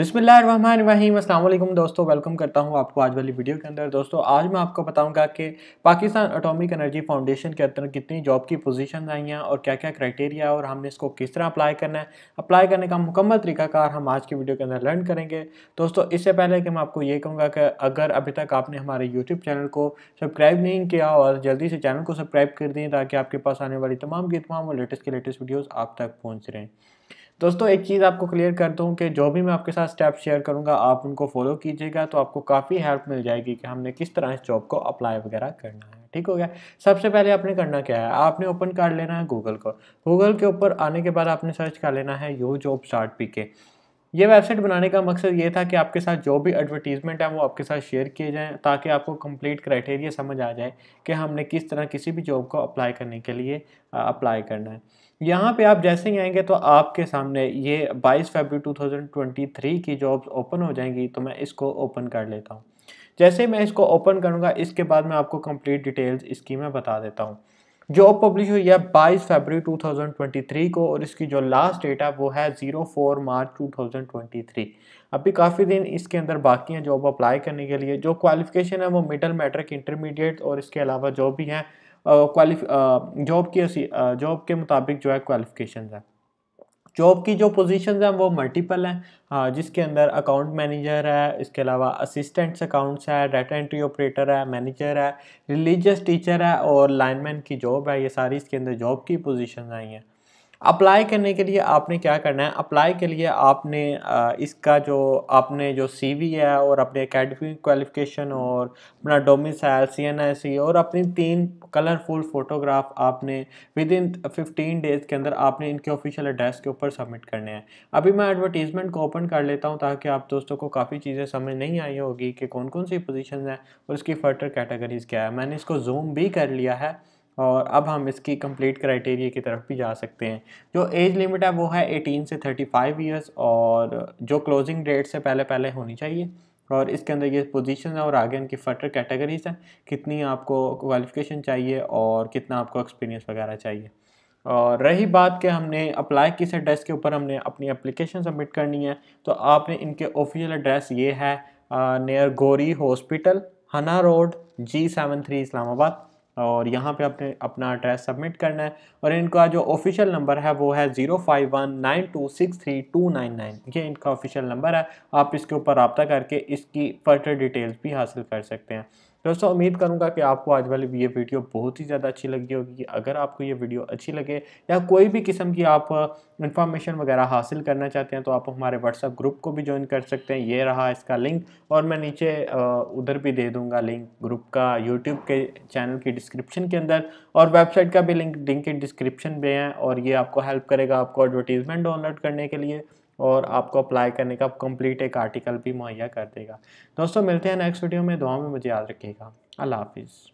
बिसमीम दोस्तों वेलकम करता हूं आपको आज वाली वीडियो के अंदर दोस्तों आज मैं आपको बताऊंगा कि पाकिस्तान अटोमिक एनर्जी फाउंडेशन के अंदर कितनी जॉब की पोजीशन आई हैं और क्या क्या क्राइटेरिया है और हमने इसको किस तरह अप्लाई करना है अप्लाई करने का मुकम्मल तरीकाकार हम आज की वीडियो के अंदर लर्न करेंगे दोस्तों इससे पहले कि मैं आपको ये कहूँगा कि अगर अभी तक आपने हमारे यूट्यूब चैनल को सब्सक्राइब नहीं किया और जल्दी से चैनल को सब्सक्राइब कर दें ताकि आपके पास आने वाली तमाम की तमाम और लेटेस्ट के लेटेस्ट वीडियोज़ आप तक पहुँच हैं दोस्तों एक चीज़ आपको क्लियर कर दूँ कि जो भी मैं आपके साथ सा स्टेप शेयर करूँगा आप उनको फॉलो कीजिएगा तो आपको काफ़ी हेल्प मिल जाएगी कि हमने किस तरह इस जॉब को अप्लाई वगैरह करना है ठीक हो गया सबसे पहले आपने करना क्या है आपने ओपन कर लेना है गूगल को गूगल के ऊपर आने के बाद आपने सर्च कर लेना है यू जॉब स्टार्ट पी के ये वेबसाइट बनाने का मकसद ये था कि आपके साथ जो भी एडवर्टीज़मेंट है वो आपके साथ शेयर किए जाएँ ताकि आपको कंप्लीट क्राइटेरिया समझ आ जाए कि हमने किस तरह किसी भी जॉब को अप्लाई करने के लिए अप्लाई करना है यहाँ पे आप जैसे ही आएंगे तो आपके सामने ये 22 फरवरी 2023 की जॉब्स ओपन हो जाएंगी तो मैं इसको ओपन कर लेता हूँ जैसे मैं इसको ओपन करूँगा इसके बाद मैं आपको कम्प्लीट डिटेल्स इसकी मैं बता देता हूँ जॉब पब्लिश हुई है 22 फरवरी 2023 को और इसकी जो लास्ट डेट है वो है 04 मार्च 2023 अभी काफ़ी दिन इसके अंदर बाकी हैं जॉब अप्लाई करने के लिए जो क्वालिफिकेशन है वो मिडल मैट्रिक इंटरमीडिएट और इसके अलावा जो भी हैं क्वालिफ जॉब की जॉब के मुताबिक जो है क्वालिफिकेशन है जॉब की जो पोजीशंस हैं वो मल्टीपल हैं हाँ, जिसके अंदर अकाउंट मैनेजर है इसके अलावा असिस्टेंट्स अकाउंट्स है डाटा एंट्री ऑपरेटर है मैनेजर है रिलीजियस टीचर है और लाइनमैन की जॉब है ये सारी इसके अंदर जॉब की पोजीशंस आई हैं अप्लाई करने के लिए आपने क्या करना है अप्लाई के लिए आपने इसका जो आपने जो सीवी है और अपने अकेडमिक क्वालिफिकेशन और अपना डोमिसाइल सी एन आई सी और अपनी तीन कलरफुल फ़ोटोग्राफ आपने विद इन फिफ्टीन डेज़ के अंदर आपने इनके ऑफिशियल एड्रेस के ऊपर सबमिट करने हैं अभी मैं एडवर्टीज़मेंट को ओपन कर लेता हूँ ताकि आप दोस्तों को काफ़ी चीज़ें समझ नहीं आई होगी कि कौन कौन सी पोजिशन हैं और इसकी फर्टर कैटेगरीज़ क्या है मैंने इसको जूम भी कर लिया है और अब हम इसकी कंप्लीट क्राइटेरिया की तरफ भी जा सकते हैं जो एज लिमिट है वो है 18 से 35 इयर्स और जो क्लोजिंग डेट से पहले पहले होनी चाहिए और इसके अंदर ये पोजीशन है और आगे इनकी फर्टर कैटेगरीज हैं कितनी आपको क्वालिफिकेशन चाहिए और कितना आपको एक्सपीरियंस वगैरह चाहिए और रही बात कि हमने अप्लाई किस एड्रेस के ऊपर हमने अपनी अप्लीकेशन सबमिट करनी है तो आपने इनके ऑफिशियल एड्रेस ये है नियर गोरी हॉस्पिटल हना road G seven three Islamabad और यहाँ पे आपने अपना एड्रेस सबमिट करना है और इनका जो ऑफिशियल नंबर है वो है zero five one nine two six three two nine nine ये इनका ऑफिशियल नंबर है आप इसके ऊपर रबता करके इसकी फर्दर डिटेल्स भी हासिल कर सकते हैं दोस्तों उम्मीद करूँगा कि आपको आज वाली ये वीडियो बहुत ही ज़्यादा अच्छी लगी होगी अगर आपको ये वीडियो अच्छी लगे या कोई भी किस्म की आप इन्फॉर्मेशन वगैरह हासिल करना चाहते हैं तो आप हमारे व्हाट्सअप ग्रुप को भी ज्वाइन कर सकते हैं ये रहा इसका लिंक और मैं नीचे उधर भी दे दूँगा लिंक ग्रुप का यूट्यूब के चैनल की डिस्क्रिप्शन के अंदर और वेबसाइट का भी लिंक लिंक डिस्क्रिप्शन में है और ये आपको हेल्प करेगा आपको एडवर्टीज़मेंट डाउनलोड करने के लिए और आपको अप्लाई करने का कंप्लीट एक आर्टिकल भी मुहैया कर देगा दोस्तों मिलते हैं नेक्स्ट वीडियो में दुआ में मुझे याद रखिएगा अल्लाह हाफिज़